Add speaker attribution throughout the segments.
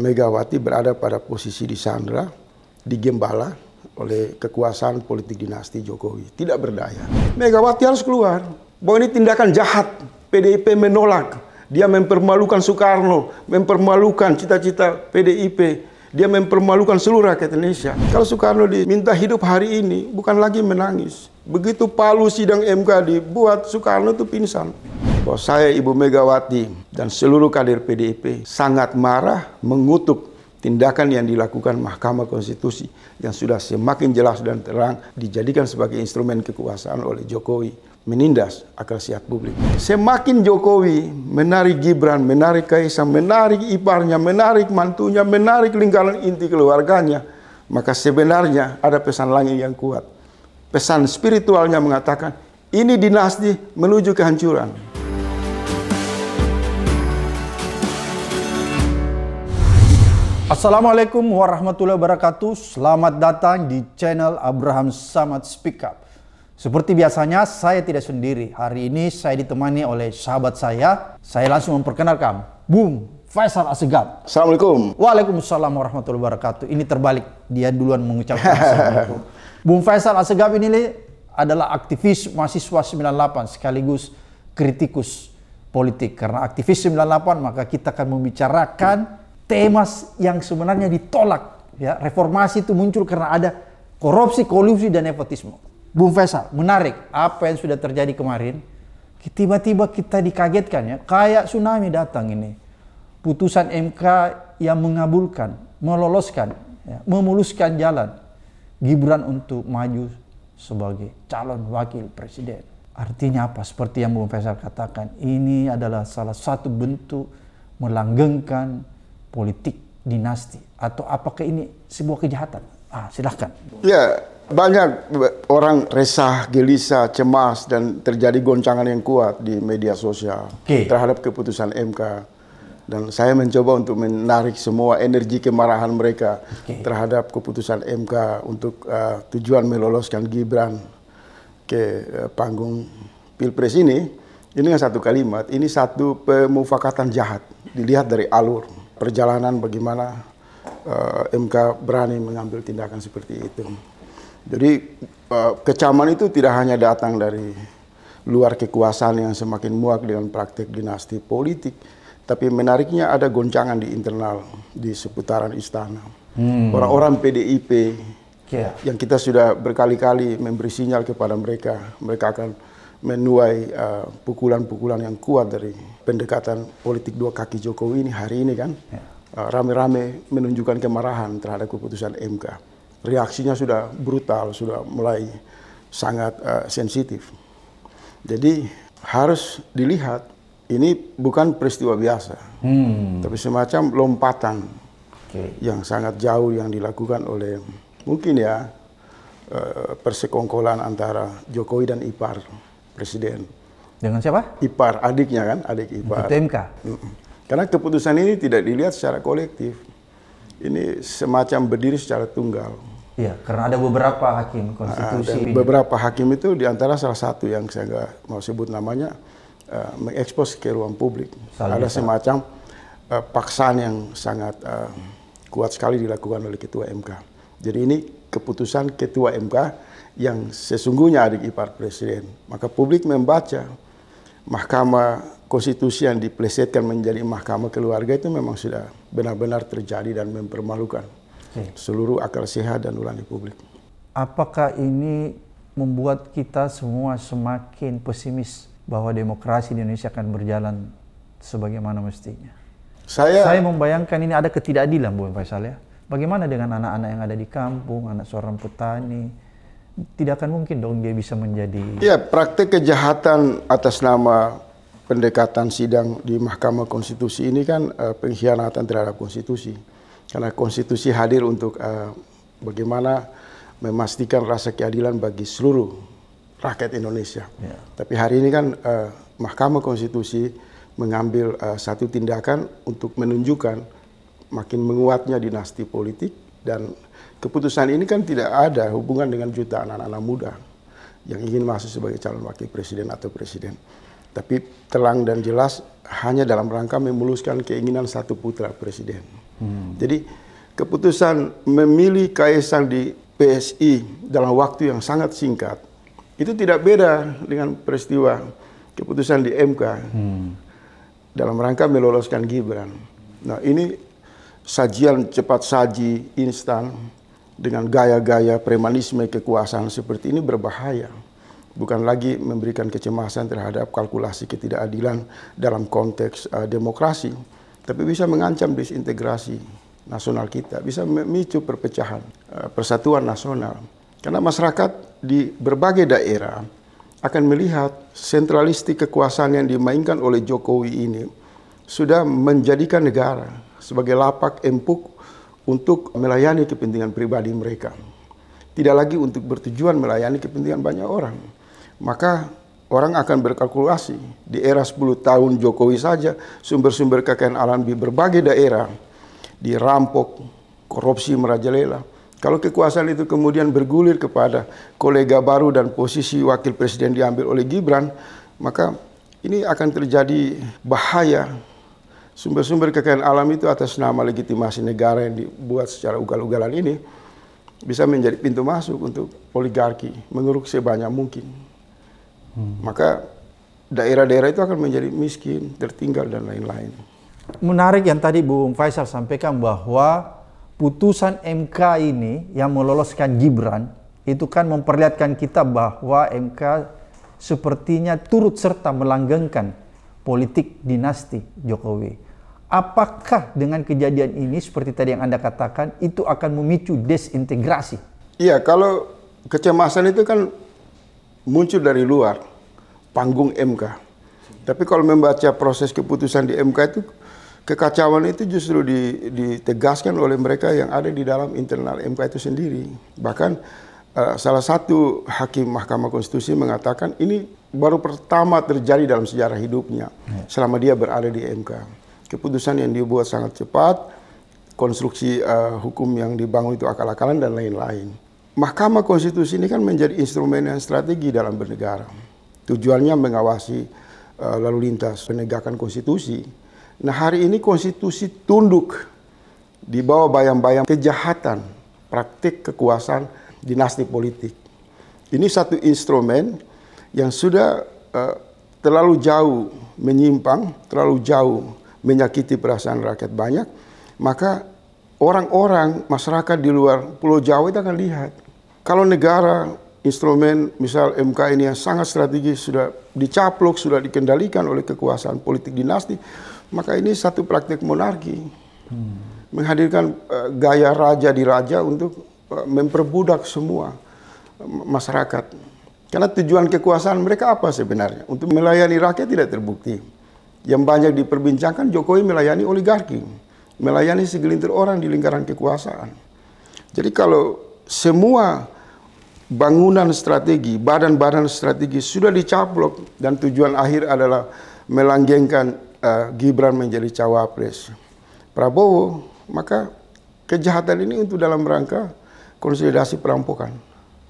Speaker 1: Megawati berada pada posisi di Sandra, digembala oleh kekuasaan politik dinasti Jokowi. Tidak berdaya. Megawati harus keluar. Bahwa ini tindakan jahat. PDIP menolak. Dia mempermalukan Soekarno, mempermalukan cita-cita PDIP. Dia mempermalukan seluruh rakyat Indonesia. Kalau Soekarno diminta hidup hari ini, bukan lagi menangis. Begitu palu sidang MK dibuat, Soekarno itu pingsan bahwa saya Ibu Megawati dan seluruh kader PDIP sangat marah mengutuk tindakan yang dilakukan Mahkamah Konstitusi yang sudah semakin jelas dan terang dijadikan sebagai instrumen kekuasaan oleh Jokowi menindas akal sehat publik. Semakin Jokowi menarik Gibran, menarik Kaisang, menarik iparnya, menarik mantunya, menarik lingkaran inti keluarganya, maka sebenarnya ada pesan langit yang kuat. Pesan spiritualnya mengatakan, ini dinasti menuju kehancuran.
Speaker 2: Assalamualaikum warahmatullahi wabarakatuh. Selamat datang di channel Abraham Samad Speak Up. Seperti biasanya, saya tidak sendiri. Hari ini saya ditemani oleh sahabat saya. Saya langsung memperkenalkan. Boom, Faisal Asegab. Assalamualaikum. Waalaikumsalam warahmatullahi wabarakatuh. Ini terbalik, dia duluan mengucapkan Assalamualaikum. Bung Faisal Asegab ini adalah aktivis mahasiswa 98 sekaligus kritikus politik. Karena aktivis 98 maka kita akan membicarakan temas yang sebenarnya ditolak. Ya, reformasi itu muncul karena ada korupsi, kolusi, dan nepotisme. Bung Faisal, menarik apa yang sudah terjadi kemarin. Tiba-tiba kita dikagetkan ya, kayak tsunami datang ini. Putusan MK yang mengabulkan, meloloskan, ya, memuluskan jalan Gibran untuk maju sebagai calon wakil presiden. Artinya apa? Seperti yang Bung Faisal katakan, ini adalah salah satu bentuk melanggengkan politik dinasti atau apakah ini sebuah kejahatan? Ah, silahkan.
Speaker 1: Ya, banyak orang resah, gelisah, cemas dan terjadi goncangan yang kuat di media sosial okay. terhadap keputusan MK. Dan saya mencoba untuk menarik semua energi kemarahan mereka okay. terhadap keputusan MK untuk uh, tujuan meloloskan Gibran ke uh, panggung pilpres ini. Ini satu kalimat, ini satu pemufakatan jahat dilihat dari alur perjalanan bagaimana uh, eh, MK berani mengambil tindakan seperti itu. Jadi uh, kecaman itu tidak hanya datang dari luar kekuasaan yang semakin muak dengan praktik dinasti politik, tapi menariknya ada goncangan di internal di seputaran istana. Hmm. Orang-orang hmm. PDIP yeah. yang kita sudah berkali-kali memberi sinyal kepada mereka, mereka akan menuai uh, pukulan-pukulan uh, yang kuat dari pendekatan politik dua kaki Jokowi ini hari ini kan ya. uh, rame-rame yeah. uh, menunjukkan kemarahan terhadap keputusan MK. Reaksinya sudah brutal, sudah mulai sangat uh, sensitif. Jadi harus dilihat ini bukan peristiwa biasa, hmm. tapi semacam lompatan okay. yang sangat jauh yang dilakukan oleh mungkin ya uh, persekongkolan antara Jokowi dan Ipar presiden. Dengan siapa? Ipar, adiknya kan, adik ipar. Ketua TMK. Karena keputusan ini tidak dilihat secara kolektif. Ini semacam berdiri secara tunggal. Iya, karena ada beberapa hakim ah, konstitusi. Nah, beberapa hakim itu diantara salah satu yang saya nggak mau sebut namanya uh, mengekspos ke ruang publik. Salah ada semacam uh, paksaan yang sangat uh, kuat sekali dilakukan oleh ketua MK. Jadi ini keputusan ketua MK yang sesungguhnya adik ipar presiden. Maka publik membaca Mahkamah Konstitusi yang diplesetkan menjadi Mahkamah Keluarga itu memang sudah benar-benar terjadi dan mempermalukan okay. seluruh akal sehat dan nurani publik. Apakah
Speaker 2: ini membuat kita semua semakin pesimis bahwa demokrasi di Indonesia akan berjalan sebagaimana mestinya? Saya, Saya membayangkan ini ada ketidakadilan, Bu Faisal ya. Bagaimana dengan anak-anak yang ada di kampung, anak seorang petani, tidak akan mungkin dong dia bisa menjadi
Speaker 1: ya praktek kejahatan atas nama pendekatan sidang di Mahkamah Konstitusi ini kan uh, pengkhianatan terhadap konstitusi karena konstitusi hadir untuk uh, bagaimana memastikan rasa keadilan bagi seluruh rakyat Indonesia. Ya. Tapi hari ini kan uh, Mahkamah Konstitusi mengambil uh, satu tindakan untuk menunjukkan makin menguatnya dinasti politik dan Keputusan ini kan tidak ada hubungan dengan jutaan anak-anak muda yang ingin masuk sebagai calon wakil presiden atau presiden. Tapi terang dan jelas hanya dalam rangka memuluskan keinginan satu putra presiden. Hmm. Jadi keputusan memilih Kaisang di PSI dalam waktu yang sangat singkat itu tidak beda dengan peristiwa keputusan di MK hmm. dalam rangka meloloskan Gibran. Nah ini sajian cepat saji instan dengan gaya-gaya premanisme kekuasaan seperti ini berbahaya. Bukan lagi memberikan kecemasan terhadap kalkulasi ketidakadilan dalam konteks uh, demokrasi, tapi bisa mengancam disintegrasi nasional kita, bisa memicu perpecahan uh, persatuan nasional. Karena masyarakat di berbagai daerah akan melihat sentralistik kekuasaan yang dimainkan oleh Jokowi ini sudah menjadikan negara sebagai lapak empuk untuk melayani kepentingan pribadi mereka. Tidak lagi untuk bertujuan melayani kepentingan banyak orang. Maka orang akan berkalkulasi. Di era 10 tahun Jokowi saja, sumber-sumber kekayaan alam di berbagai daerah dirampok, korupsi merajalela. Kalau kekuasaan itu kemudian bergulir kepada kolega baru dan posisi wakil presiden diambil oleh Gibran, maka ini akan terjadi bahaya sumber-sumber kekayaan alam itu atas nama legitimasi negara yang dibuat secara ugal-ugalan ini bisa menjadi pintu masuk untuk oligarki mengeruk sebanyak mungkin. Hmm. Maka daerah-daerah itu akan menjadi miskin, tertinggal dan lain-lain.
Speaker 2: Menarik yang tadi Bung Faisal sampaikan bahwa putusan MK ini yang meloloskan Gibran itu kan memperlihatkan kita bahwa MK sepertinya turut serta melanggengkan politik dinasti Jokowi. Apakah dengan kejadian ini seperti tadi yang Anda katakan itu akan memicu desintegrasi?
Speaker 1: Iya, kalau kecemasan itu kan muncul dari luar panggung MK. Tapi kalau membaca proses keputusan di MK itu kekacauan itu justru ditegaskan oleh mereka yang ada di dalam internal MK itu sendiri. Bahkan eh, salah satu hakim Mahkamah Konstitusi mengatakan ini baru pertama terjadi dalam sejarah hidupnya ya. selama dia berada di MK. Keputusan yang dibuat sangat cepat, konstruksi uh, hukum yang dibangun itu akal-akalan dan lain-lain. Mahkamah Konstitusi ini kan menjadi instrumen yang strategi dalam bernegara. Tujuannya mengawasi uh, lalu lintas penegakan konstitusi. Nah, hari ini konstitusi tunduk di bawah bayang-bayang kejahatan, praktik kekuasaan dinasti politik. Ini satu instrumen yang sudah uh, terlalu jauh menyimpang, terlalu jauh menyakiti perasaan rakyat banyak, maka orang-orang masyarakat di luar Pulau Jawa itu akan lihat. Kalau negara instrumen misal MK ini yang sangat strategis sudah dicaplok, sudah dikendalikan oleh kekuasaan politik dinasti, maka ini satu praktik monarki. Hmm. Menghadirkan uh, gaya raja di raja untuk uh, memperbudak semua masyarakat. Karena tujuan kekuasaan mereka apa sebenarnya? Untuk melayani rakyat tidak terbukti. Yang banyak diperbincangkan Jokowi melayani oligarki, melayani segelintir orang di lingkaran kekuasaan. Jadi kalau semua bangunan strategi, badan-badan strategi sudah dicaplok dan tujuan akhir adalah melanggengkan uh, Gibran menjadi cawapres Prabowo, maka kejahatan ini untuk dalam rangka konsolidasi perampokan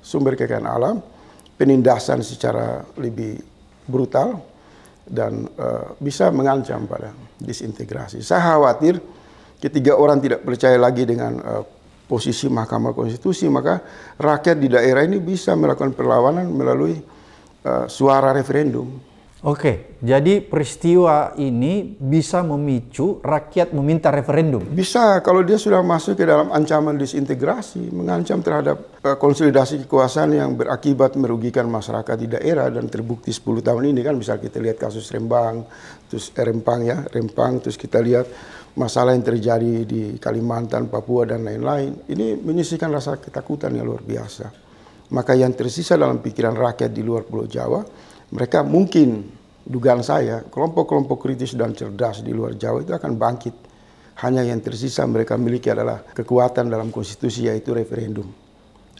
Speaker 1: sumber kekayaan alam, penindasan secara lebih brutal dan uh, bisa mengancam pada disintegrasi. Saya khawatir ketiga orang tidak percaya lagi dengan uh, posisi Mahkamah Konstitusi, maka rakyat di daerah ini bisa melakukan perlawanan melalui uh, suara referendum.
Speaker 2: Oke, jadi peristiwa ini bisa memicu rakyat meminta referendum.
Speaker 1: Bisa kalau dia sudah masuk ke dalam ancaman disintegrasi, mengancam terhadap eh, konsolidasi kekuasaan yang berakibat merugikan masyarakat di daerah dan terbukti 10 tahun ini kan bisa kita lihat kasus Rembang, terus eh, Rempang ya, Rempang terus kita lihat masalah yang terjadi di Kalimantan, Papua dan lain-lain. Ini menyisihkan rasa ketakutan yang luar biasa. Maka yang tersisa dalam pikiran rakyat di luar Pulau Jawa mereka mungkin dugaan saya kelompok-kelompok kritis dan cerdas di luar Jawa itu akan bangkit. Hanya yang tersisa mereka miliki adalah kekuatan dalam konstitusi yaitu referendum.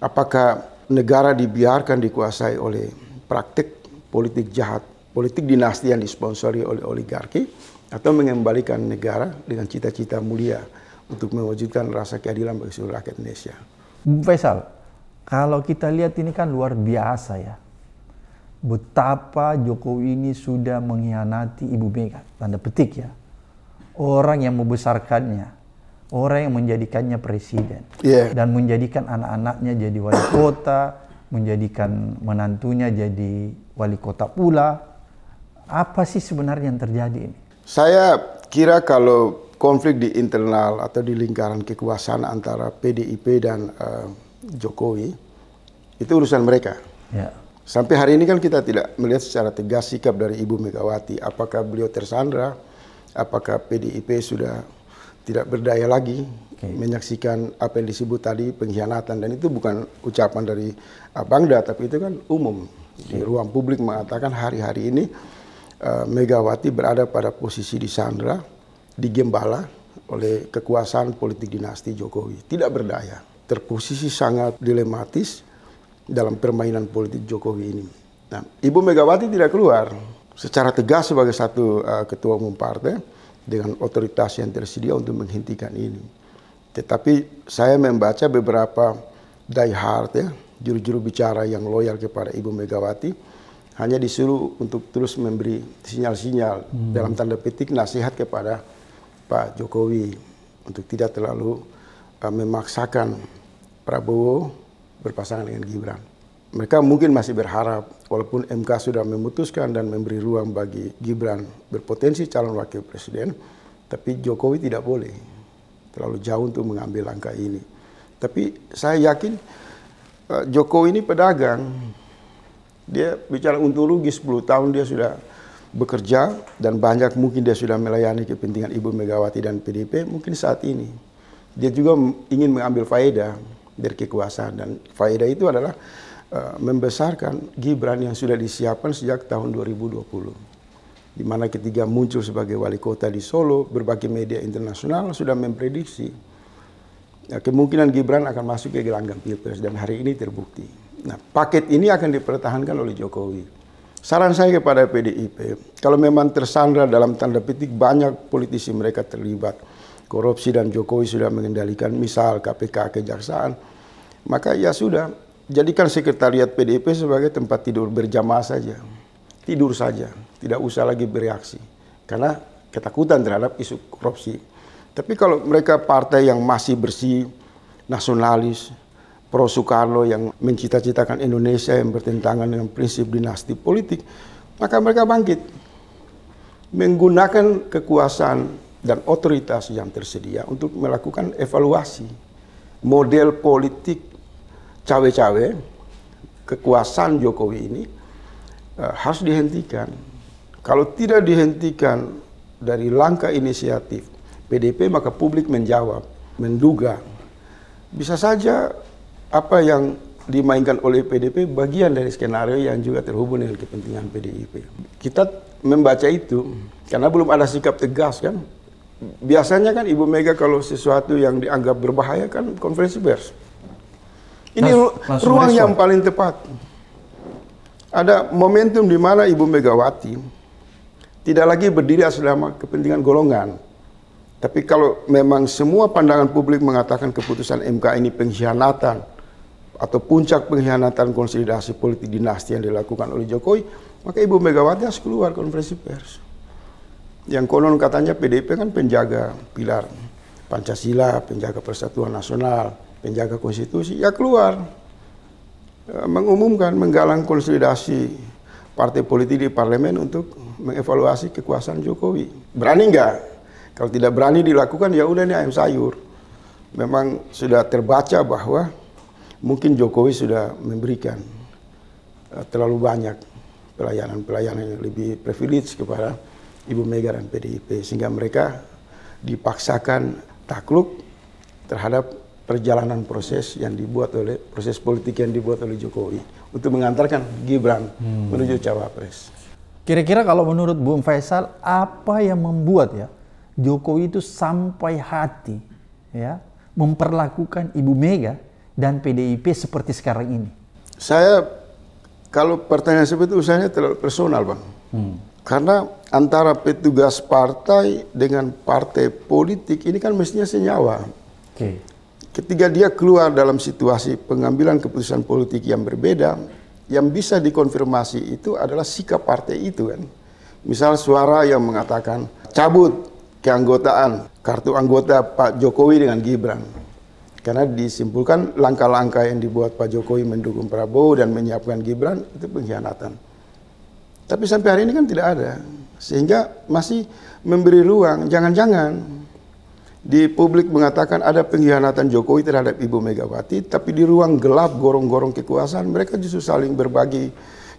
Speaker 1: Apakah negara dibiarkan dikuasai oleh praktik politik jahat, politik dinasti yang disponsori oleh oligarki atau mengembalikan negara dengan cita-cita mulia untuk mewujudkan rasa keadilan bagi seluruh rakyat Indonesia.
Speaker 2: Faisal, kalau kita lihat ini kan luar biasa ya betapa Jokowi ini sudah mengkhianati Ibu Mega. Tanda petik ya. Orang yang membesarkannya, orang yang menjadikannya presiden, yeah. dan menjadikan anak-anaknya jadi wali kota,
Speaker 1: menjadikan menantunya jadi wali kota
Speaker 2: pula. Apa sih sebenarnya yang terjadi ini?
Speaker 1: Saya kira kalau konflik di internal atau di lingkaran kekuasaan antara PDIP dan uh, Jokowi itu urusan mereka. Yeah Sampai hari ini kan kita tidak melihat secara tegas sikap dari Ibu Megawati. Apakah beliau tersandra? Apakah PDIP sudah tidak berdaya lagi okay. menyaksikan apa yang disebut tadi pengkhianatan dan itu bukan ucapan dari Abangda tapi itu kan umum di iya. ruang publik mengatakan hari-hari ini eh, Megawati berada pada posisi disandra, digembala oleh kekuasaan politik dinasti Jokowi, tidak berdaya, terposisi sangat dilematis dalam permainan politik Jokowi ini. Nah, Ibu Megawati tidak keluar secara tegas sebagai satu uh, ketua umum partai dengan otoritas yang tersedia untuk menghentikan ini. Tetapi saya membaca beberapa diehard ya, juru-juru bicara yang loyal kepada Ibu Megawati hanya disuruh untuk terus memberi sinyal-sinyal hmm. dalam tanda petik nasihat kepada Pak Jokowi untuk tidak terlalu uh, memaksakan Prabowo berpasangan dengan Gibran. Mereka mungkin masih berharap, walaupun MK sudah memutuskan dan memberi ruang bagi Gibran berpotensi calon wakil presiden, tapi Jokowi tidak boleh terlalu jauh untuk mengambil langkah ini. Tapi saya yakin eh, Jokowi ini pedagang. Dia bicara rugi 10 tahun dia sudah bekerja dan banyak mungkin dia sudah melayani kepentingan Ibu Megawati dan PDP mungkin saat ini. Dia juga ingin mengambil faedah berkekuasaan dan faedah itu adalah uh, membesarkan Gibran yang sudah disiapkan sejak tahun 2020 di mana ketiga muncul sebagai wali kota di Solo, berbagai media internasional sudah memprediksi ya, kemungkinan Gibran akan masuk ke gelanggang pilpres dan hari ini terbukti. Nah, paket ini akan dipertahankan oleh Jokowi. Saran saya kepada PDIP, kalau memang tersandra dalam tanda petik banyak politisi mereka terlibat korupsi dan Jokowi sudah mengendalikan misal KPK kejaksaan, maka ya sudah, jadikan sekretariat PDIP sebagai tempat tidur berjamaah saja. Tidur saja, tidak usah lagi bereaksi. Karena ketakutan terhadap isu korupsi. Tapi kalau mereka partai yang masih bersih, nasionalis, pro Soekarno yang mencita-citakan Indonesia yang bertentangan dengan prinsip dinasti politik, maka mereka bangkit menggunakan kekuasaan dan otoritas yang tersedia untuk melakukan evaluasi model politik cawe-cawe kekuasaan Jokowi ini uh, harus dihentikan. Kalau tidak dihentikan dari langkah inisiatif PDP maka publik menjawab, menduga. Bisa saja apa yang dimainkan oleh PDP bagian dari skenario yang juga terhubung dengan kepentingan PDIP. Kita membaca itu karena belum ada sikap tegas kan. Biasanya kan Ibu Mega kalau sesuatu yang dianggap berbahaya kan konferensi pers. Ini Mas, ruang yang paling tepat. Ada momentum di mana Ibu Megawati tidak lagi berdiri atas kepentingan golongan. Tapi kalau memang semua pandangan publik mengatakan keputusan MK ini pengkhianatan atau puncak pengkhianatan konsolidasi politik dinasti yang dilakukan oleh Jokowi, maka Ibu Megawati harus keluar konferensi pers. Yang konon katanya PDIP kan penjaga pilar Pancasila, penjaga persatuan nasional, penjaga konstitusi ya keluar ya, mengumumkan menggalang konsolidasi partai politik di parlemen untuk mengevaluasi kekuasaan Jokowi. Berani nggak? Kalau tidak berani dilakukan ya udah nih ayam sayur. Memang sudah terbaca bahwa mungkin Jokowi sudah memberikan eh, terlalu banyak pelayanan-pelayanan yang lebih privilege kepada Ibu Mega dan PDIP sehingga mereka dipaksakan takluk terhadap perjalanan proses yang dibuat oleh proses politik yang dibuat oleh Jokowi untuk mengantarkan Gibran hmm. menuju cawapres.
Speaker 2: Kira-kira kalau menurut Bung Faisal apa yang membuat ya Jokowi itu sampai hati ya memperlakukan Ibu Mega dan PDIP seperti sekarang ini?
Speaker 1: Saya kalau pertanyaan seperti itu usahanya terlalu personal, Bang. Hmm. Karena antara petugas partai dengan partai politik ini kan mestinya senyawa ketika dia keluar dalam situasi pengambilan keputusan politik yang berbeda, yang bisa dikonfirmasi itu adalah sikap partai itu kan. Misal suara yang mengatakan cabut keanggotaan kartu anggota Pak Jokowi dengan Gibran. Karena disimpulkan langkah-langkah yang dibuat Pak Jokowi mendukung Prabowo dan menyiapkan Gibran itu pengkhianatan. Tapi sampai hari ini kan tidak ada. Sehingga masih memberi ruang, jangan-jangan di publik mengatakan ada pengkhianatan Jokowi terhadap Ibu Megawati, tapi di ruang gelap gorong-gorong kekuasaan mereka justru saling berbagi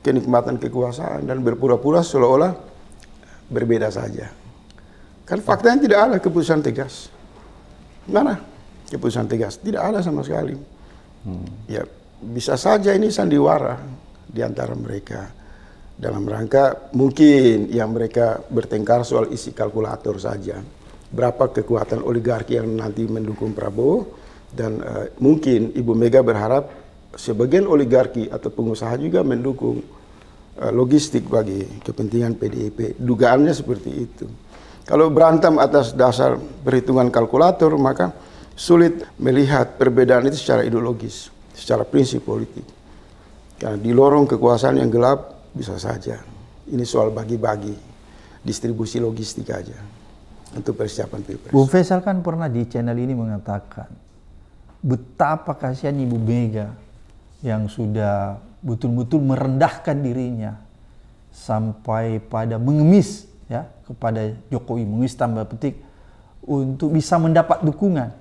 Speaker 1: kenikmatan kekuasaan dan berpura-pura seolah-olah berbeda saja. Kan faktanya tidak ada keputusan tegas. Mana keputusan tegas? Tidak ada sama sekali. Hmm. Ya bisa saja ini sandiwara di antara mereka dalam rangka mungkin yang mereka bertengkar soal isi kalkulator saja berapa kekuatan oligarki yang nanti mendukung Prabowo dan uh, mungkin Ibu Mega berharap sebagian oligarki atau pengusaha juga mendukung uh, logistik bagi kepentingan PDIP. Dugaannya seperti itu. Kalau berantem atas dasar perhitungan kalkulator maka sulit melihat perbedaan itu secara ideologis, secara prinsip politik. Karena di lorong kekuasaan yang gelap bisa saja. Ini soal bagi-bagi distribusi logistik aja untuk persiapan pilpres. Bu
Speaker 2: Faisal kan pernah di channel ini mengatakan betapa kasihan Ibu Mega yang sudah betul-betul merendahkan dirinya sampai pada mengemis ya kepada Jokowi mengemis tambah petik untuk bisa mendapat dukungan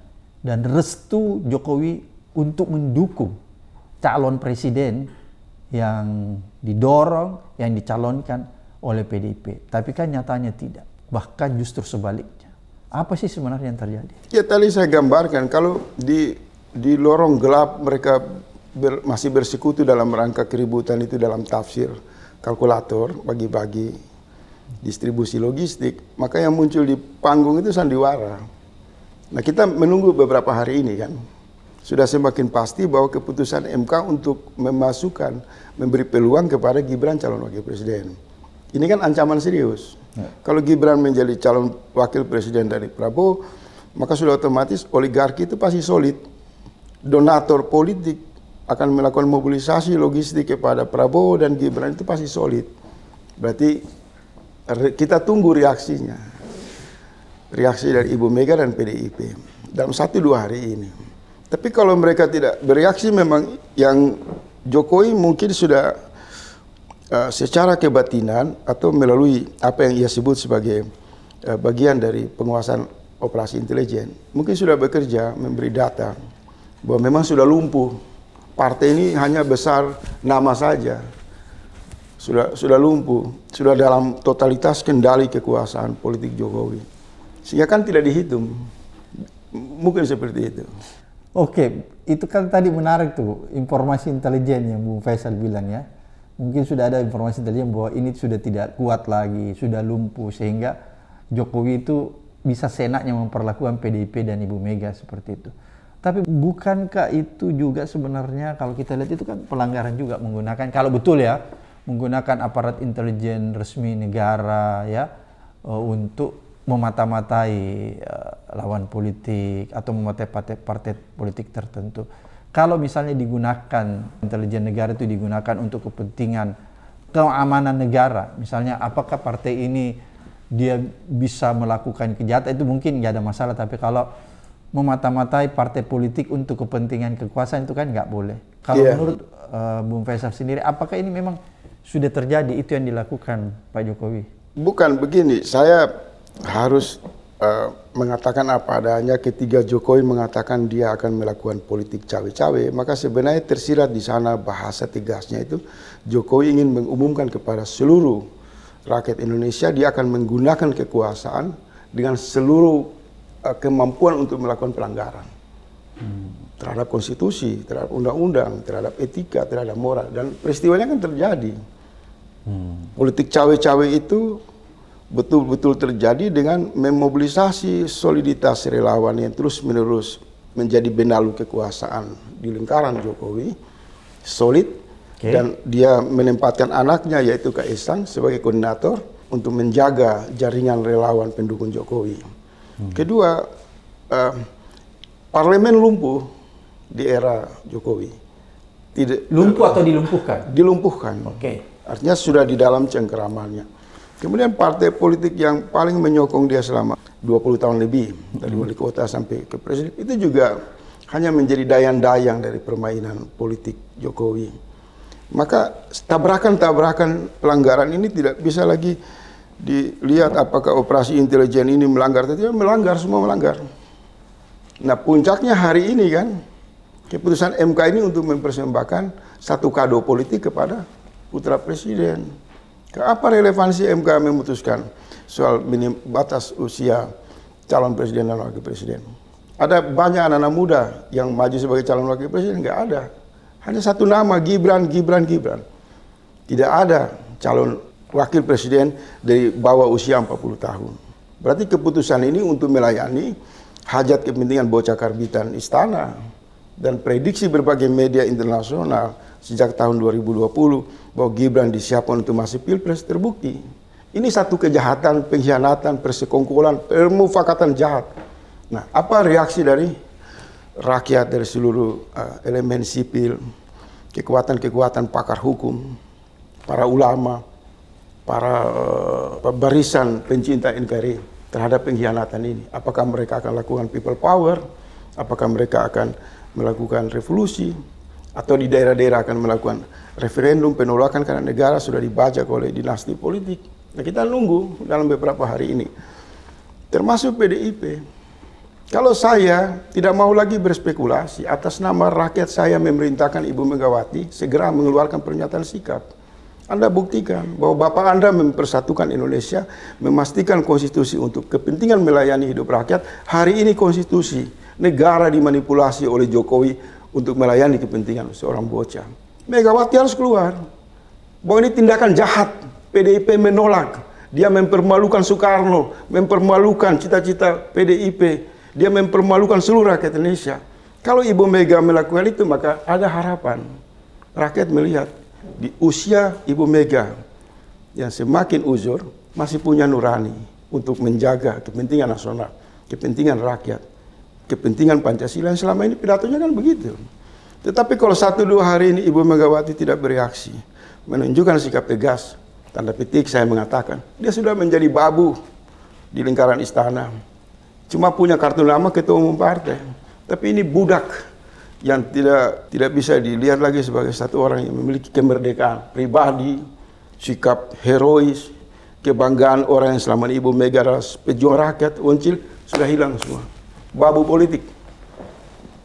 Speaker 2: dan restu Jokowi untuk mendukung calon presiden yang didorong yang dicalonkan oleh PDIP tapi kan nyatanya tidak bahkan justru sebaliknya. Apa sih sebenarnya yang terjadi?
Speaker 1: Ya tadi saya gambarkan kalau di di lorong gelap mereka ber, masih bersekutu dalam rangka keributan itu dalam tafsir kalkulator bagi-bagi distribusi logistik, maka yang muncul di panggung itu sandiwara. Nah, kita menunggu beberapa hari ini kan. Sudah semakin pasti bahwa keputusan MK untuk memasukkan memberi peluang kepada Gibran calon wakil presiden. Ini kan ancaman serius. Ya. Kalau Gibran menjadi calon wakil presiden dari Prabowo, maka sudah otomatis oligarki itu pasti solid. Donator politik akan melakukan mobilisasi logistik kepada Prabowo dan Gibran itu pasti solid. Berarti kita tunggu reaksinya. Reaksi dari Ibu Mega dan PDIP dalam satu dua hari ini. Tapi kalau mereka tidak bereaksi memang yang Jokowi mungkin sudah Eh, secara kebatinan atau melalui apa yang ia sebut sebagai uh, bagian dari penguasaan operasi intelijen, mungkin sudah bekerja memberi data bahwa memang sudah lumpuh. Partai ini hanya besar nama saja. Sudah sudah lumpuh, sudah dalam totalitas kendali kekuasaan politik Jokowi. Sehingga kan tidak dihitung. Mungkin seperti itu.
Speaker 2: Oke, itu kan tadi menarik tuh informasi intelijen yang Bung Faisal bilang ya mungkin sudah ada informasi yang bahwa ini sudah tidak kuat lagi, sudah lumpuh sehingga Jokowi itu bisa senaknya memperlakukan PDIP dan Ibu Mega seperti itu. Tapi bukankah itu juga sebenarnya kalau kita lihat itu kan pelanggaran juga menggunakan kalau betul ya menggunakan aparat intelijen resmi negara ya eh, untuk memata-matai eh, lawan politik atau mematai partai, partai politik tertentu kalau misalnya digunakan intelijen negara itu digunakan untuk kepentingan keamanan negara, misalnya apakah partai ini dia bisa melakukan kejahatan itu mungkin nggak ada masalah, tapi kalau memata-matai partai politik untuk kepentingan kekuasaan itu kan nggak boleh. Kalau yeah. menurut uh, Bung Faisal sendiri, apakah ini memang sudah terjadi itu yang dilakukan Pak Jokowi?
Speaker 1: Bukan begini, saya harus uh, mengatakan apa adanya ketika Jokowi mengatakan dia akan melakukan politik cawe-cawe, maka sebenarnya tersirat di sana bahasa tegasnya itu Jokowi ingin mengumumkan kepada seluruh rakyat Indonesia dia akan menggunakan kekuasaan dengan seluruh eh, kemampuan untuk melakukan pelanggaran hmm. terhadap konstitusi, terhadap undang-undang, terhadap etika, terhadap moral dan peristiwanya kan terjadi. Hmm. Politik cawe-cawe itu betul-betul terjadi dengan memobilisasi soliditas relawan yang terus-menerus menjadi benalu kekuasaan di lingkaran Jokowi solid okay. dan dia menempatkan anaknya yaitu Kak Kaisang sebagai koordinator untuk menjaga jaringan relawan pendukung Jokowi. Hmm. Kedua, uh, parlemen lumpuh di era Jokowi. Tidak lumpuh atau dilumpuhkan? Dilumpuhkan. Oke. Okay. Artinya sudah di dalam cengkeramannya Kemudian partai politik yang paling menyokong dia selama 20 tahun lebih dari wali kota sampai ke presiden itu juga hanya menjadi dayang-dayang dari permainan politik Jokowi. Maka tabrakan-tabrakan pelanggaran ini tidak bisa lagi dilihat apakah operasi intelijen ini melanggar atau tidak melanggar semua melanggar. Nah puncaknya hari ini kan keputusan MK ini untuk mempersembahkan satu kado politik kepada putra presiden ke Apa relevansi MK memutuskan soal minim, batas usia calon presiden dan wakil presiden? Ada banyak anak-anak muda yang maju sebagai calon wakil presiden, nggak ada. Hanya satu nama, Gibran, Gibran, Gibran. Tidak ada calon wakil presiden dari bawah usia 40 tahun. Berarti keputusan ini untuk melayani hajat kepentingan bocah karbitan istana dan prediksi berbagai media internasional sejak tahun 2020 bahwa Gibran disiapkan untuk masuk pilpres terbukti. Ini satu kejahatan, pengkhianatan, persekongkolan, permufakatan jahat. Nah, apa reaksi dari rakyat dari seluruh uh, elemen sipil, kekuatan-kekuatan pakar hukum, para ulama, para uh, barisan pencinta NKRI terhadap pengkhianatan ini? Apakah mereka akan lakukan people power? Apakah mereka akan melakukan revolusi? atau di daerah-daerah akan melakukan referendum penolakan karena negara sudah dibajak oleh dinasti politik. Nah, kita nunggu dalam beberapa hari ini. Termasuk PDIP. Kalau saya tidak mau lagi berspekulasi atas nama rakyat saya memerintahkan Ibu Megawati segera mengeluarkan pernyataan sikap. Anda buktikan bahwa Bapak Anda mempersatukan Indonesia, memastikan konstitusi untuk kepentingan melayani hidup rakyat. Hari ini konstitusi negara dimanipulasi oleh Jokowi untuk melayani kepentingan seorang bocah. Megawati harus keluar. Bahwa ini tindakan jahat. PDIP menolak. Dia mempermalukan Soekarno, mempermalukan cita-cita PDIP. Dia mempermalukan seluruh rakyat Indonesia. Kalau Ibu Mega melakukan itu, maka ada harapan. Rakyat melihat di usia Ibu Mega yang semakin uzur, masih punya nurani untuk menjaga kepentingan nasional, kepentingan rakyat kepentingan Pancasila yang selama ini pidatonya kan begitu. Tetapi kalau satu dua hari ini Ibu Megawati tidak bereaksi, menunjukkan sikap tegas, tanda petik saya mengatakan, dia sudah menjadi babu di lingkaran istana. Cuma punya kartu nama ketua umum partai. Tapi ini budak yang tidak tidak bisa dilihat lagi sebagai satu orang yang memiliki kemerdekaan pribadi, sikap herois, kebanggaan orang yang selama ini Ibu Mega adalah pejuang rakyat, Uncil, sudah hilang semua babu politik.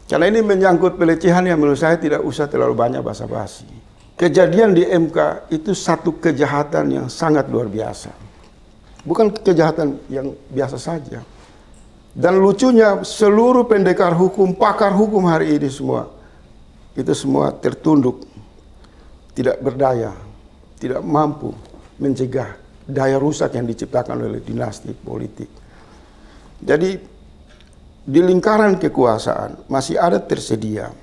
Speaker 1: Karena ini menyangkut pelecehan yang menurut saya tidak usah terlalu banyak basa-basi. Kejadian di MK itu satu kejahatan yang sangat luar biasa. Bukan kejahatan yang biasa saja. Dan lucunya seluruh pendekar hukum, pakar hukum hari ini semua, itu semua tertunduk, tidak berdaya, tidak mampu mencegah daya rusak yang diciptakan oleh dinasti politik. Jadi di lingkaran kekuasaan masih ada tersedia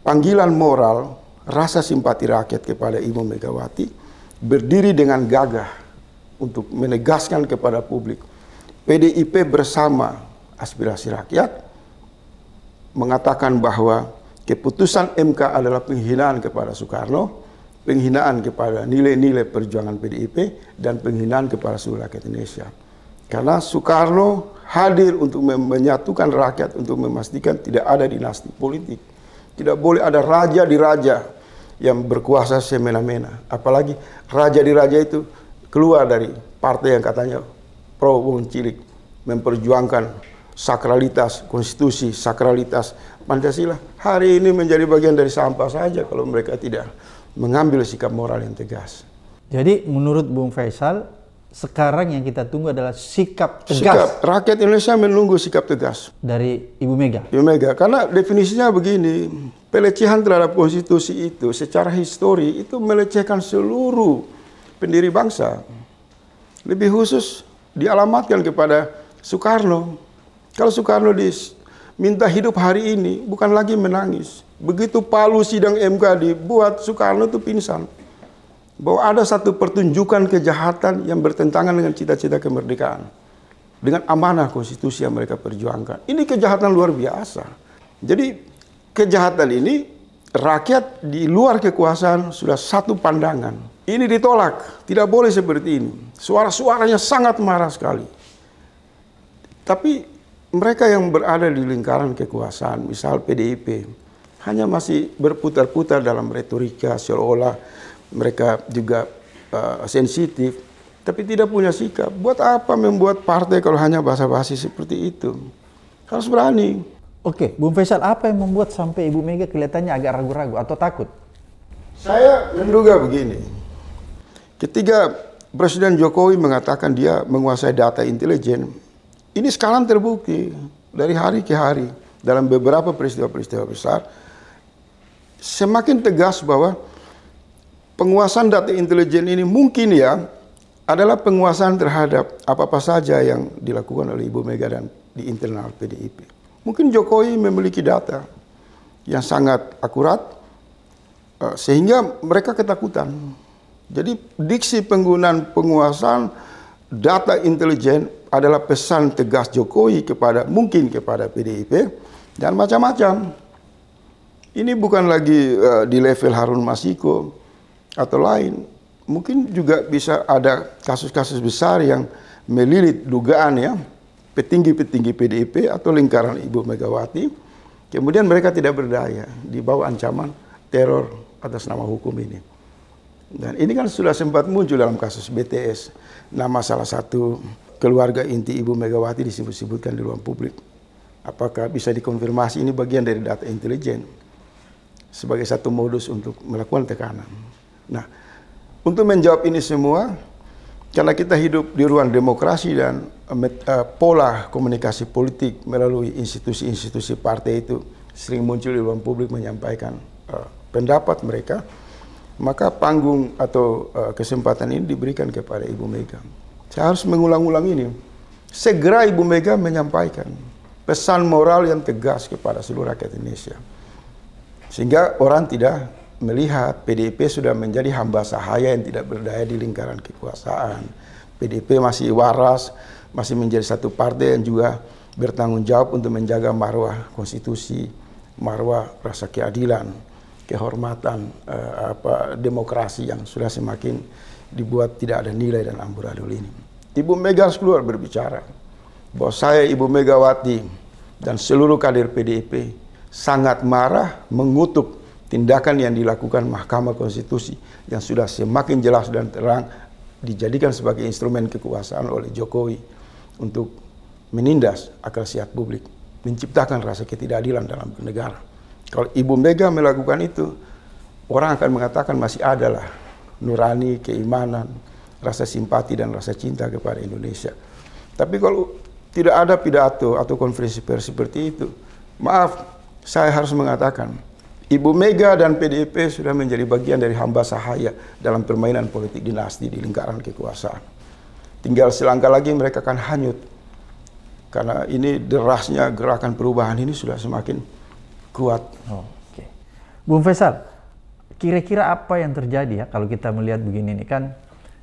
Speaker 1: panggilan moral, rasa simpati rakyat kepada Ibu Megawati berdiri dengan gagah untuk menegaskan kepada publik PDIP bersama aspirasi rakyat mengatakan bahwa keputusan MK adalah penghinaan kepada Soekarno, penghinaan kepada nilai-nilai perjuangan PDIP, dan penghinaan kepada seluruh rakyat Indonesia. Karena Soekarno hadir untuk menyatukan rakyat untuk memastikan tidak ada dinasti politik. Tidak boleh ada raja di raja yang berkuasa semena-mena. Apalagi raja di raja itu keluar dari partai yang katanya pro wong cilik memperjuangkan sakralitas konstitusi, sakralitas Pancasila. Hari ini menjadi bagian dari sampah saja kalau mereka tidak mengambil sikap moral yang tegas.
Speaker 2: Jadi menurut Bung Faisal sekarang yang kita tunggu adalah sikap tegas. Sikap.
Speaker 1: Rakyat Indonesia menunggu sikap tegas. Dari Ibu Mega? Ibu Mega. Karena definisinya begini, pelecehan terhadap konstitusi itu secara histori itu melecehkan seluruh pendiri bangsa. Lebih khusus dialamatkan kepada Soekarno. Kalau Soekarno minta hidup hari ini, bukan lagi menangis. Begitu palu sidang MK dibuat, Soekarno itu pingsan bahwa ada satu pertunjukan kejahatan yang bertentangan dengan cita-cita kemerdekaan. Dengan amanah konstitusi yang mereka perjuangkan. Ini kejahatan luar biasa. Jadi kejahatan ini rakyat di luar kekuasaan sudah satu pandangan. Ini ditolak, tidak boleh seperti ini. Suara-suaranya sangat marah sekali. Tapi mereka yang berada di lingkaran kekuasaan, misal PDIP, hanya masih berputar-putar dalam retorika seolah-olah mereka juga uh, sensitif, tapi tidak punya sikap. Buat apa membuat partai kalau hanya bahasa basi seperti itu? Harus berani. Oke, Bung Faisal,
Speaker 2: apa yang membuat sampai Ibu Mega kelihatannya agak ragu-ragu atau takut?
Speaker 1: Saya menduga begini. Ketika Presiden Jokowi mengatakan dia menguasai data intelijen, ini sekarang terbukti dari hari ke hari dalam beberapa peristiwa-peristiwa besar semakin tegas bahwa penguasaan data intelijen ini mungkin ya adalah penguasaan terhadap apa-apa saja yang dilakukan oleh Ibu Mega dan di internal PDIP. Mungkin Jokowi memiliki data yang sangat akurat eh, sehingga mereka ketakutan. Jadi diksi penggunaan penguasaan data intelijen adalah pesan tegas Jokowi kepada mungkin kepada PDIP dan macam-macam. Ini bukan lagi uh, di level Harun Masiku atau lain. Mungkin juga bisa ada kasus-kasus besar yang melilit dugaan ya petinggi-petinggi PDIP atau lingkaran Ibu Megawati. Kemudian mereka tidak berdaya di bawah ancaman teror atas nama hukum ini. Dan ini kan sudah sempat muncul dalam kasus BTS. Nama salah satu keluarga inti Ibu Megawati disebut-sebutkan di ruang publik. Apakah bisa dikonfirmasi ini bagian dari data intelijen sebagai satu modus untuk melakukan tekanan? Nah, untuk menjawab ini semua, karena kita hidup di ruang demokrasi dan uh, pola komunikasi politik melalui institusi-institusi partai itu sering muncul di ruang publik menyampaikan uh, pendapat mereka, maka panggung atau uh, kesempatan ini diberikan kepada Ibu Mega. Saya harus mengulang-ulang ini. Segera Ibu Mega menyampaikan pesan moral yang tegas kepada seluruh rakyat Indonesia. Sehingga orang tidak melihat PDIP sudah menjadi hamba sahaya yang tidak berdaya di lingkaran kekuasaan. PDIP masih waras, masih menjadi satu partai yang juga bertanggung jawab untuk menjaga marwah konstitusi, marwah rasa keadilan, kehormatan, eh, apa demokrasi yang sudah semakin dibuat tidak ada nilai dan amburadul ini. Ibu Mega harus keluar berbicara bahwa saya Ibu Megawati dan seluruh kader PDIP sangat marah mengutuk tindakan yang dilakukan Mahkamah Konstitusi yang sudah semakin jelas dan terang dijadikan sebagai instrumen kekuasaan oleh Jokowi untuk menindas akal sehat publik, menciptakan rasa ketidakadilan dalam negara. Kalau Ibu Mega melakukan itu, orang akan mengatakan masih adalah nurani, keimanan, rasa simpati dan rasa cinta kepada Indonesia. Tapi kalau tidak ada pidato atau konferensi pers seperti itu, maaf, saya harus mengatakan Ibu Mega dan PDIP sudah menjadi bagian dari hamba sahaya dalam permainan politik dinasti di lingkaran kekuasaan. Tinggal selangkah lagi mereka akan hanyut. Karena ini derasnya gerakan perubahan ini sudah semakin kuat. Oh, Oke. Okay. Bung Faisal, kira-kira apa yang terjadi ya kalau
Speaker 2: kita melihat begini ini kan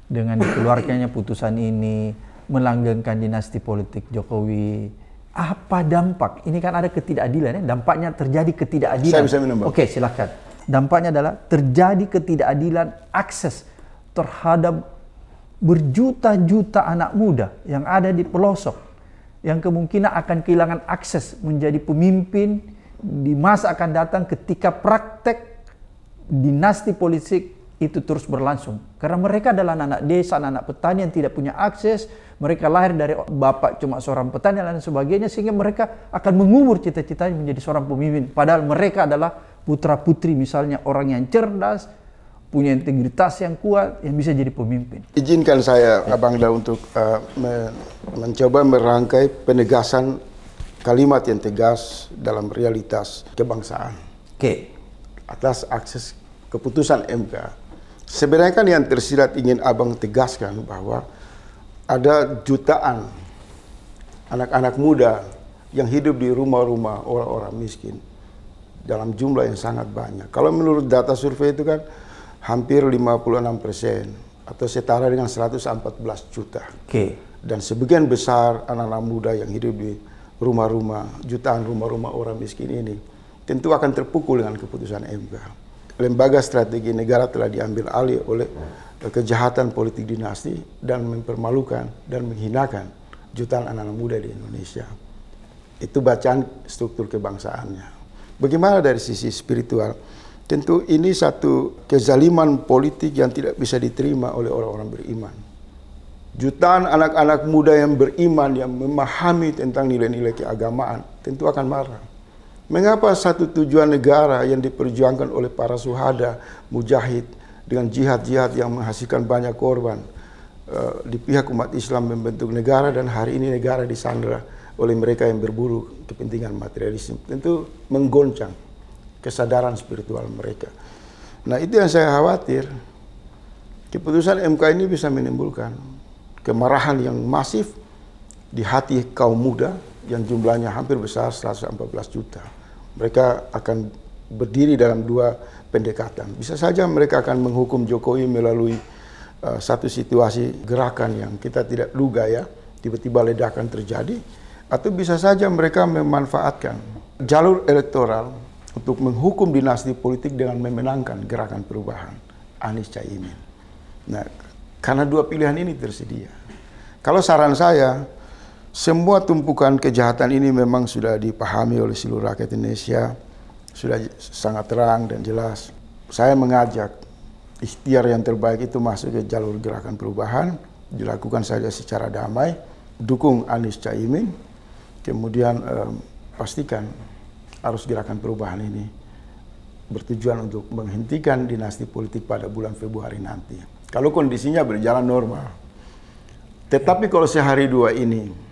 Speaker 2: dengan dikeluarkannya putusan ini melanggengkan dinasti politik Jokowi apa dampak? Ini kan ada ketidakadilan ya. Dampaknya terjadi ketidakadilan. Saya bisa Oke, okay, silakan. Dampaknya adalah terjadi ketidakadilan akses terhadap berjuta-juta anak muda yang ada di pelosok yang kemungkinan akan kehilangan akses menjadi pemimpin di masa akan datang ketika praktek dinasti politik itu terus berlangsung. Karena mereka adalah anak-anak desa, anak-anak petani yang tidak punya akses, mereka lahir dari bapak cuma seorang petani dan sebagainya, sehingga mereka akan mengubur cita-citanya menjadi seorang pemimpin. Padahal mereka adalah putra-putri misalnya orang yang cerdas, punya integritas yang kuat, yang bisa jadi pemimpin.
Speaker 1: Izinkan saya, ya. Abang Da, untuk uh, me mencoba merangkai penegasan kalimat yang tegas dalam realitas kebangsaan. Oke. Okay. Atas akses keputusan MK Sebenarnya kan yang tersirat ingin abang tegaskan bahwa ada jutaan anak-anak muda yang hidup di rumah-rumah orang-orang miskin dalam jumlah yang sangat banyak. Kalau menurut data survei itu kan hampir 56 persen atau setara dengan 114 juta. Oke. Okay. Dan sebagian besar anak-anak muda yang hidup di rumah-rumah, jutaan rumah-rumah orang miskin ini tentu akan terpukul dengan keputusan MK lembaga strategi negara telah diambil alih oleh kejahatan politik dinasti dan mempermalukan dan menghinakan jutaan anak-anak muda di Indonesia. Itu bacaan struktur kebangsaannya. Bagaimana dari sisi spiritual? Tentu ini satu kezaliman politik yang tidak bisa diterima oleh orang-orang beriman. Jutaan anak-anak muda yang beriman, yang memahami tentang nilai-nilai keagamaan, tentu akan marah Mengapa satu tujuan negara yang diperjuangkan oleh para suhada, mujahid, dengan jihad-jihad yang menghasilkan banyak korban, uh, di pihak umat Islam membentuk negara dan hari ini negara disandra oleh mereka yang berburu kepentingan materialisme. Tentu menggoncang kesadaran spiritual mereka. Nah itu yang saya khawatir. Keputusan MK ini bisa menimbulkan kemarahan yang masif di hati kaum muda yang jumlahnya hampir besar 114 juta. Mereka akan berdiri dalam dua pendekatan. Bisa saja mereka akan menghukum Jokowi melalui uh, satu situasi gerakan yang kita tidak duga ya, tiba-tiba ledakan terjadi atau bisa saja mereka memanfaatkan jalur elektoral untuk menghukum dinasti politik dengan memenangkan gerakan perubahan Anies Caimin. Nah, karena dua pilihan ini tersedia. Kalau saran saya, semua tumpukan kejahatan ini memang sudah dipahami oleh seluruh rakyat Indonesia, sudah sangat terang dan jelas. Saya mengajak ikhtiar yang terbaik itu masuk ke jalur gerakan perubahan, dilakukan saja secara damai, dukung Anies Caimin, kemudian eh, pastikan arus gerakan perubahan ini bertujuan untuk menghentikan dinasti politik pada bulan Februari nanti. Kalau kondisinya berjalan normal. Tetapi kalau sehari dua ini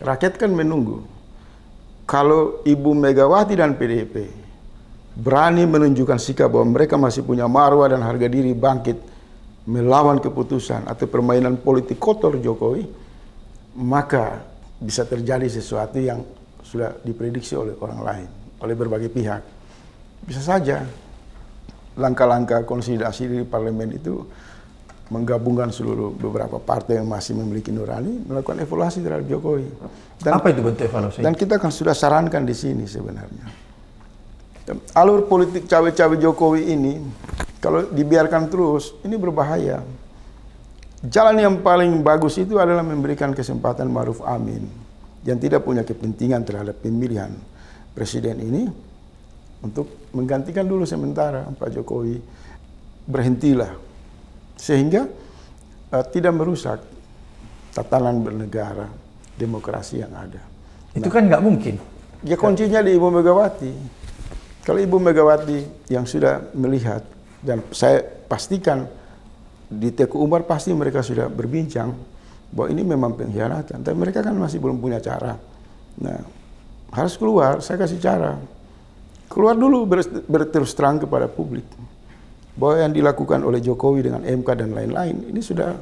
Speaker 1: Rakyat kan menunggu. Kalau Ibu Megawati dan PDIP berani menunjukkan sikap bahwa mereka masih punya marwah dan harga diri bangkit melawan keputusan atau permainan politik kotor Jokowi, maka bisa terjadi sesuatu yang sudah diprediksi oleh orang lain, oleh berbagai pihak. Bisa saja langkah-langkah konsolidasi di parlemen itu menggabungkan seluruh beberapa partai yang masih memiliki nurani melakukan evaluasi terhadap Jokowi. Dan, Apa itu bentuk evaluasi? Dan kita kan sudah sarankan di sini sebenarnya. Alur politik cawe-cawe Jokowi ini kalau dibiarkan terus ini berbahaya. Jalan yang paling bagus itu adalah memberikan kesempatan Maruf Amin yang tidak punya kepentingan terhadap pemilihan presiden ini untuk menggantikan dulu sementara Pak Jokowi berhentilah sehingga uh, tidak merusak tatanan bernegara, demokrasi yang ada. Nah, Itu kan nggak mungkin. Ya kuncinya di Ibu Megawati. Kalau Ibu Megawati yang sudah melihat dan saya pastikan di Teku Umar pasti mereka sudah berbincang bahwa ini memang pengkhianatan, tapi mereka kan masih belum punya cara. Nah, harus keluar, saya kasih cara. Keluar dulu ber, berterus terang kepada publik bahwa yang dilakukan oleh Jokowi dengan MK dan lain-lain ini sudah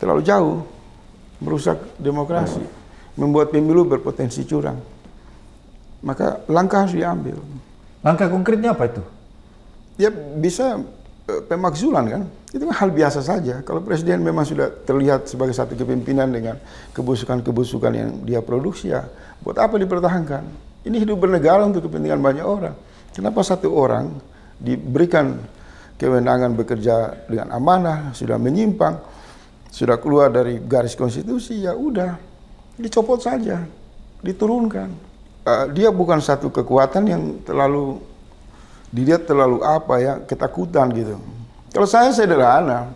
Speaker 1: terlalu jauh merusak demokrasi, membuat pemilu berpotensi curang. Maka langkah harus diambil. Langkah konkretnya apa itu? Ya bisa e, pemakzulan kan. Itu kan hal biasa saja. Kalau presiden memang sudah terlihat sebagai satu kepimpinan dengan kebusukan-kebusukan yang dia produksi ya, buat apa dipertahankan? Ini hidup bernegara untuk kepentingan banyak orang. Kenapa satu orang diberikan kewenangan bekerja dengan amanah, sudah menyimpang, sudah keluar dari garis konstitusi, ya udah dicopot saja, diturunkan. Uh, dia bukan satu kekuatan yang terlalu dilihat terlalu apa ya ketakutan gitu. Kalau saya sederhana,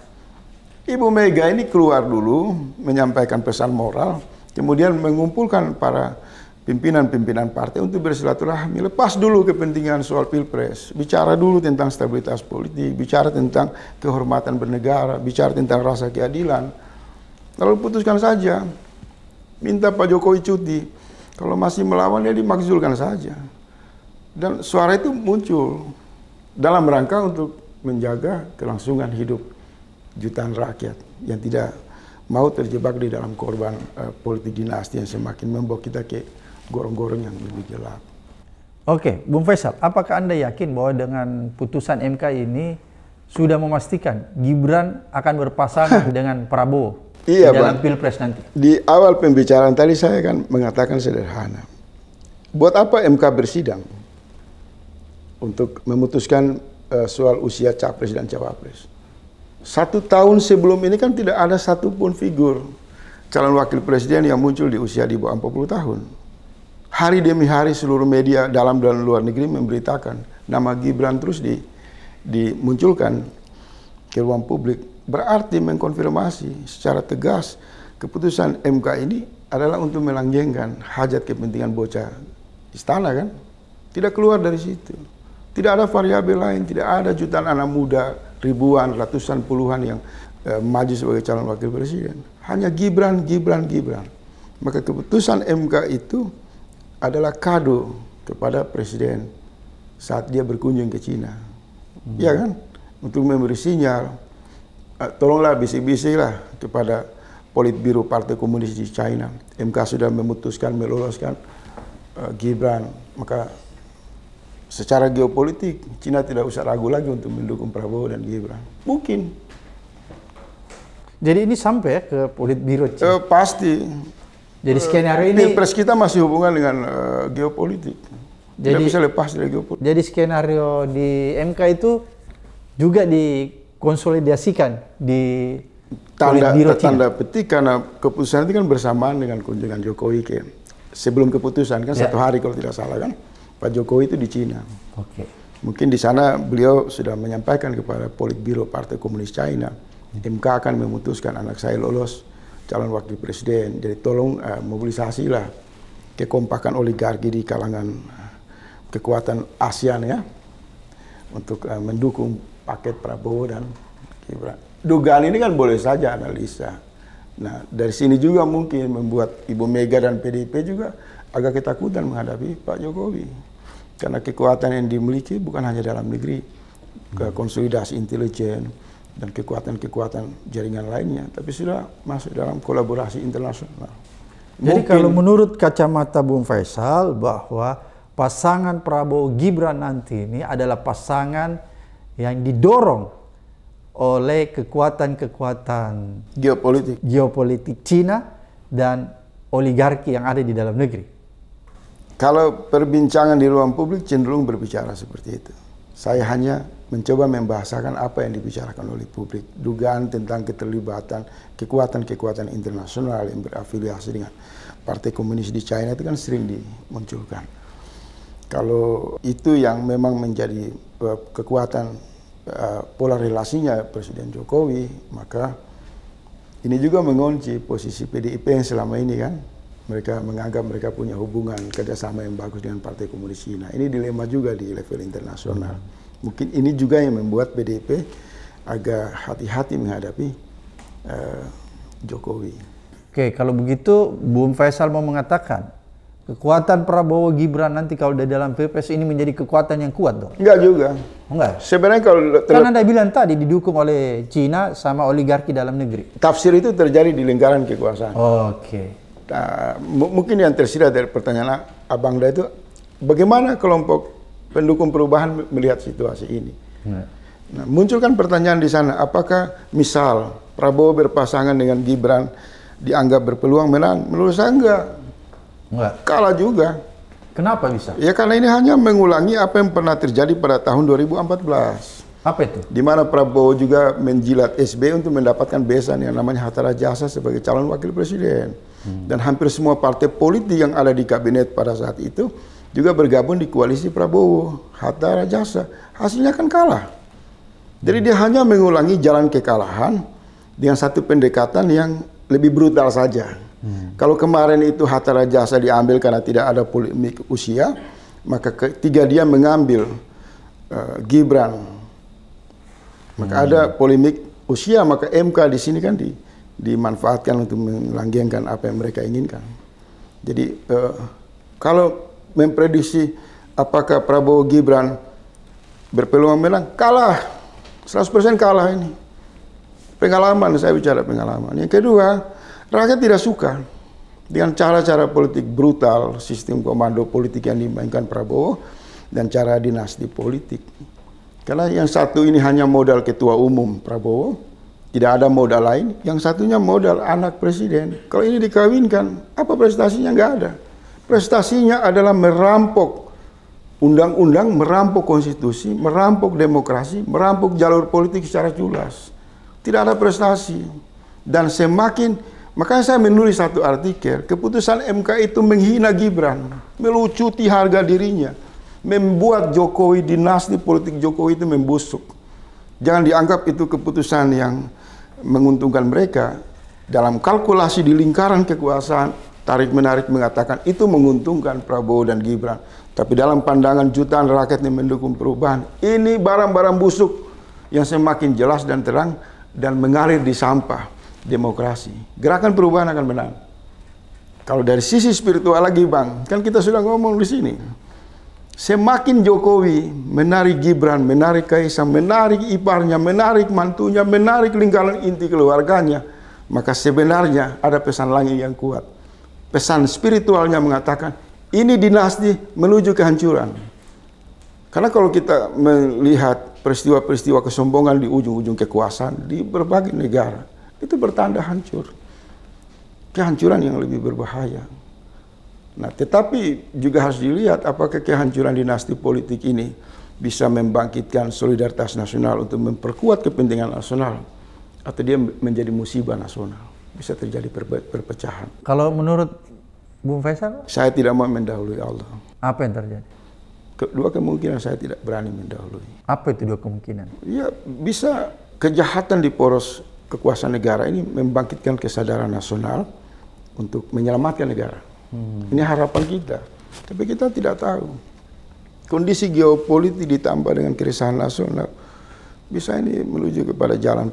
Speaker 1: Ibu Mega ini keluar dulu menyampaikan pesan moral, kemudian mengumpulkan para pimpinan-pimpinan partai untuk bersilaturahmi, lepas dulu kepentingan soal pilpres, bicara dulu tentang stabilitas politik, bicara tentang kehormatan bernegara, bicara tentang rasa keadilan. Lalu putuskan saja, minta Pak Jokowi cuti. Kalau masih melawan, ya dimakzulkan saja. Dan suara itu muncul dalam rangka untuk menjaga kelangsungan hidup jutaan rakyat yang tidak mau terjebak di dalam korban uh, politik dinasti yang semakin membawa kita ke gorong-gorong yang lebih jelas. Oke, Bung Faisal,
Speaker 2: apakah Anda yakin bahwa dengan putusan MK ini sudah memastikan Gibran akan berpasangan dengan Prabowo iya, dalam bang. Pilpres nanti?
Speaker 1: Di awal pembicaraan tadi saya kan mengatakan sederhana. Buat apa MK bersidang? Untuk memutuskan uh, soal usia capres dan cawapres. Satu tahun sebelum ini kan tidak ada satupun figur calon wakil presiden yang muncul di usia di bawah 40 tahun hari demi hari seluruh media dalam dan luar negeri memberitakan nama Gibran terus di dimunculkan ke ruang publik berarti mengkonfirmasi secara tegas keputusan MK ini adalah untuk melanggengkan hajat kepentingan bocah istana kan tidak keluar dari situ tidak ada variabel lain tidak ada jutaan anak muda ribuan ratusan puluhan yang eh, maju sebagai calon wakil presiden hanya Gibran Gibran Gibran maka keputusan MK itu adalah kado kepada presiden saat dia berkunjung ke Cina. Hmm. Ya kan? Untuk memberi sinyal, eh, tolonglah bisik bisiklah lah kepada Politbiro Partai Komunis di China. MK sudah memutuskan meloloskan uh, Gibran. Maka secara geopolitik Cina tidak usah ragu lagi untuk mendukung Prabowo dan Gibran. Mungkin. Jadi ini sampai ke Politbiro Cina? Uh, eh, pasti. Jadi eh, skenario ini Pilpres kita masih hubungan dengan uh, geopolitik. Jadi Tidak bisa lepas dari geopolitik.
Speaker 2: Jadi skenario di MK itu juga dikonsolidasikan
Speaker 1: di tanda tanda petik karena keputusan itu kan bersamaan dengan kunjungan Jokowi ke sebelum keputusan kan ya. satu hari kalau tidak salah kan Pak Jokowi itu di Cina. Oke. Okay. Mungkin di sana beliau sudah menyampaikan kepada Politbiro Partai Komunis China, MK akan memutuskan anak saya lolos calon wakil presiden. Jadi tolong uh, mobilisasilah kekompakan oligarki di kalangan eh, kekuatan ASEAN ya untuk uh, mendukung paket Prabowo dan Gibran. Dugaan ini kan boleh saja analisa. Nah, dari sini juga mungkin membuat Ibu Mega dan PDIP juga agak ketakutan menghadapi Pak Jokowi. Karena kekuatan yang dimiliki bukan hanya dalam negeri, konsolidasi intelijen, dan kekuatan-kekuatan jaringan lainnya, tapi sudah masuk dalam kolaborasi internasional. Jadi kalau
Speaker 2: menurut kacamata Bung Faisal bahwa pasangan Prabowo Gibran nanti ini adalah pasangan yang didorong oleh kekuatan-kekuatan geopolitik geopolitik Cina dan oligarki
Speaker 1: yang ada di dalam negeri. Kalau perbincangan di ruang publik cenderung berbicara seperti itu. Saya hanya mencoba membahasakan apa yang dibicarakan oleh publik, dugaan tentang keterlibatan kekuatan-kekuatan internasional yang berafiliasi dengan Partai Komunis di China itu kan sering dimunculkan. Kalau itu yang memang menjadi eh, kekuatan uh, pola relasinya Presiden Jokowi, maka ini juga mengunci posisi PDIP yang selama ini kan mereka menganggap mereka punya hubungan kerjasama yang bagus dengan Partai Komunis China. Ini dilema juga di level internasional. Hmm Mungkin ini juga yang membuat PDIP agak hati-hati menghadapi uh, Jokowi.
Speaker 2: Oke, kalau begitu Bung Faisal mau mengatakan kekuatan Prabowo Gibran nanti kalau udah dalam PPS ini menjadi kekuatan
Speaker 1: yang kuat dong? Enggak juga. Oh, enggak. Sebenarnya kalau karena
Speaker 2: Anda bilang tadi didukung oleh Cina
Speaker 1: sama oligarki dalam negeri. Tafsir itu terjadi di lingkaran kekuasaan. Oke. Nah, mungkin yang tersirat dari pertanyaan Abang Da itu bagaimana kelompok pendukung perubahan melihat situasi ini. Ya. Nah. munculkan pertanyaan di sana, apakah misal Prabowo berpasangan dengan Gibran dianggap berpeluang menang? Menurut saya enggak. Enggak. Kalah juga. Kenapa bisa? Ya karena ini hanya mengulangi apa yang pernah terjadi pada tahun 2014. Apa itu? Di mana Prabowo juga menjilat SB untuk mendapatkan besan yang namanya Hatta jasa sebagai calon wakil presiden. Hmm. Dan hampir semua partai politik yang ada di kabinet pada saat itu juga bergabung di koalisi Prabowo, Hatta Rajasa. Hasilnya kan kalah. Jadi dia hanya mengulangi jalan kekalahan dengan satu pendekatan yang lebih brutal saja. Hmm. Kalau kemarin itu Hatta Rajasa diambil karena tidak ada polemik usia, maka ketiga dia mengambil uh, Gibran. Maka hmm. ada polemik usia, maka MK di sini kan di, dimanfaatkan untuk melanggengkan apa yang mereka inginkan. Jadi uh, kalau memprediksi apakah Prabowo Gibran berpeluang menang? Kalah. 100% kalah ini. Pengalaman, saya bicara pengalaman. Yang kedua, rakyat tidak suka dengan cara-cara politik brutal, sistem komando politik yang dimainkan Prabowo, dan cara dinasti politik. Karena yang satu ini hanya modal ketua umum Prabowo, tidak ada modal lain. Yang satunya modal anak presiden. Kalau ini dikawinkan, apa prestasinya nggak ada. Prestasinya adalah merampok undang-undang, merampok konstitusi, merampok demokrasi, merampok jalur politik secara jelas. Tidak ada prestasi. Dan semakin, makanya saya menulis satu artikel, keputusan MK itu menghina Gibran, melucuti harga dirinya, membuat Jokowi, dinasti politik Jokowi itu membusuk. Jangan dianggap itu keputusan yang menguntungkan mereka. Dalam kalkulasi di lingkaran kekuasaan, tarik menarik mengatakan itu menguntungkan Prabowo dan Gibran. Tapi dalam pandangan jutaan rakyat yang mendukung perubahan, ini barang-barang busuk yang semakin jelas dan terang dan mengalir di sampah demokrasi. Gerakan perubahan akan menang. Kalau dari sisi spiritual lagi bang, kan kita sudah ngomong di sini. Semakin Jokowi menarik Gibran, menarik Kaisang, menarik iparnya, menarik mantunya, menarik lingkaran inti keluarganya, maka sebenarnya ada pesan langit yang kuat pesan spiritualnya mengatakan ini dinasti menuju kehancuran. Karena kalau kita melihat peristiwa-peristiwa kesombongan di ujung-ujung kekuasaan di berbagai negara, itu bertanda hancur. Kehancuran yang lebih berbahaya. Nah, tetapi juga harus dilihat apakah kehancuran dinasti politik ini bisa membangkitkan solidaritas nasional untuk memperkuat kepentingan nasional atau dia menjadi musibah nasional bisa terjadi perpecahan.
Speaker 2: Kalau menurut Bung Faisal?
Speaker 1: Saya tidak mau mendahului Allah.
Speaker 2: Apa yang terjadi?
Speaker 1: Kedua kemungkinan saya tidak berani
Speaker 2: mendahului. Apa itu dua kemungkinan?
Speaker 1: Ya bisa kejahatan di poros kekuasaan negara ini membangkitkan kesadaran nasional untuk menyelamatkan negara. Hmm. Ini harapan kita. Tapi kita tidak tahu. Kondisi geopolitik ditambah dengan keresahan nasional bisa ini menuju kepada jalan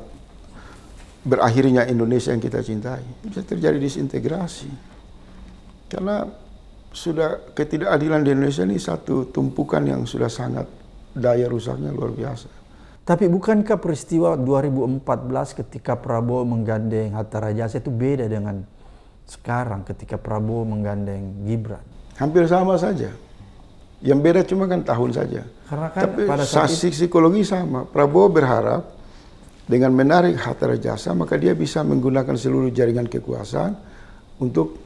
Speaker 1: berakhirnya Indonesia yang kita cintai. Bisa terjadi disintegrasi. Karena sudah ketidakadilan di Indonesia ini satu tumpukan yang sudah sangat
Speaker 2: daya rusaknya luar biasa. Tapi bukankah peristiwa 2014 ketika Prabowo menggandeng Hatta Rajasa itu beda dengan sekarang ketika Prabowo
Speaker 1: menggandeng Gibran? Hampir sama saja. Yang beda cuma kan tahun saja.
Speaker 2: Karena kan Tapi pada saat
Speaker 1: psikologi sama. Prabowo berharap dengan menarik harta jasa, maka dia bisa menggunakan seluruh jaringan kekuasaan untuk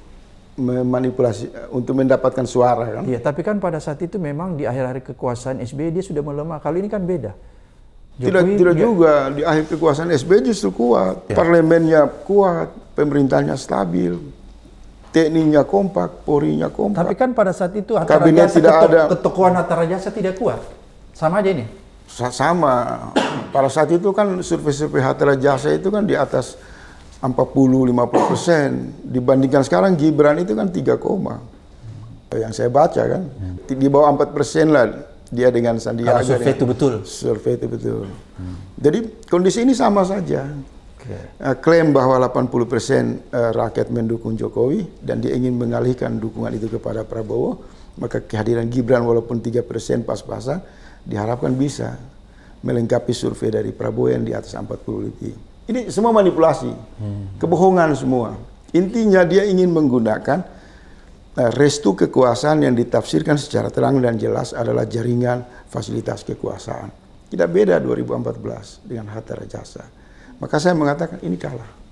Speaker 1: memanipulasi eh, untuk mendapatkan suara kan? Iya,
Speaker 2: tapi kan pada saat itu memang di akhir-akhir kekuasaan SBY dia sudah melemah. Kali ini kan beda.
Speaker 1: Jokowi tidak tidak juga. di akhir kekuasaan SBY justru kuat, ya. parlemennya kuat, pemerintahnya stabil, tekninya kompak, porinya kompak. Tapi
Speaker 2: kan pada saat itu Hatta kabinet tidak ketok, ada ketokohan antara Rajasa tidak kuat.
Speaker 1: Sama aja ini sama pada saat itu kan survei-survei Hatta Jasa itu kan di atas 40-50 persen dibandingkan sekarang Gibran itu kan 3 koma yang saya baca kan hmm. di bawah 4 persen lah dia dengan Sandiaga Kalau survei itu betul survei itu betul hmm. jadi kondisi ini sama saja okay. Eh, klaim bahwa 80 persen eh, rakyat mendukung Jokowi dan dia ingin mengalihkan dukungan itu kepada Prabowo maka kehadiran Gibran walaupun 3 persen pas-pasan diharapkan bisa melengkapi survei dari Prabowo yang di atas 40 lebih. Ini semua manipulasi, hmm. kebohongan semua. Intinya dia ingin menggunakan eh, restu kekuasaan yang ditafsirkan secara terang dan jelas adalah jaringan fasilitas kekuasaan. Tidak beda 2014 dengan Hatta Rajasa. Maka saya mengatakan ini kalah.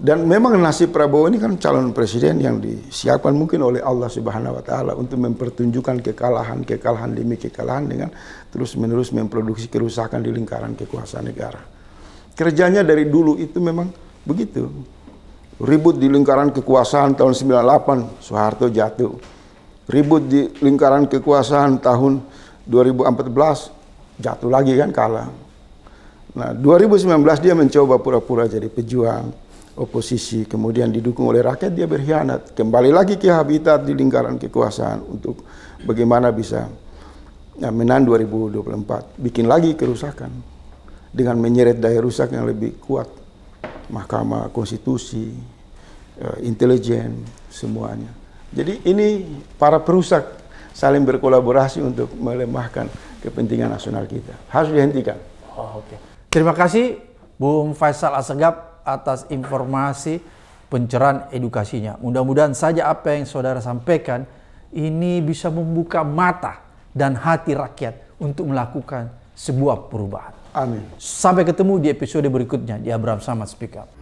Speaker 1: Dan memang nasib Prabowo ini kan calon presiden yang disiapkan mungkin oleh Allah Subhanahu wa taala untuk mempertunjukkan kekalahan-kekalahan demi kekalahan dengan terus-menerus memproduksi kerusakan di lingkaran kekuasaan negara. Kerjanya dari dulu itu memang begitu. Ribut di lingkaran kekuasaan tahun 98 Soeharto jatuh. Ribut di lingkaran kekuasaan tahun 2014 jatuh lagi kan kalah. Nah, 2019 dia mencoba pura-pura jadi pejuang oposisi, kemudian didukung oleh rakyat dia berkhianat. Kembali lagi ke habitat di lingkaran kekuasaan untuk bagaimana bisa ya, menang 2024, bikin lagi kerusakan dengan menyeret daya rusak yang lebih kuat. Mahkamah Konstitusi, ya, intelijen, semuanya. Jadi ini para perusak saling berkolaborasi untuk melemahkan kepentingan nasional kita. Harus dihentikan. Oh, Oke. Okay. Terima kasih Bung
Speaker 2: Faisal Asegap atas informasi pencerahan edukasinya. Mudah-mudahan saja apa yang saudara sampaikan ini bisa membuka mata dan hati rakyat untuk melakukan sebuah perubahan. Amin. Sampai ketemu di episode berikutnya di Abraham Samad Speak Up.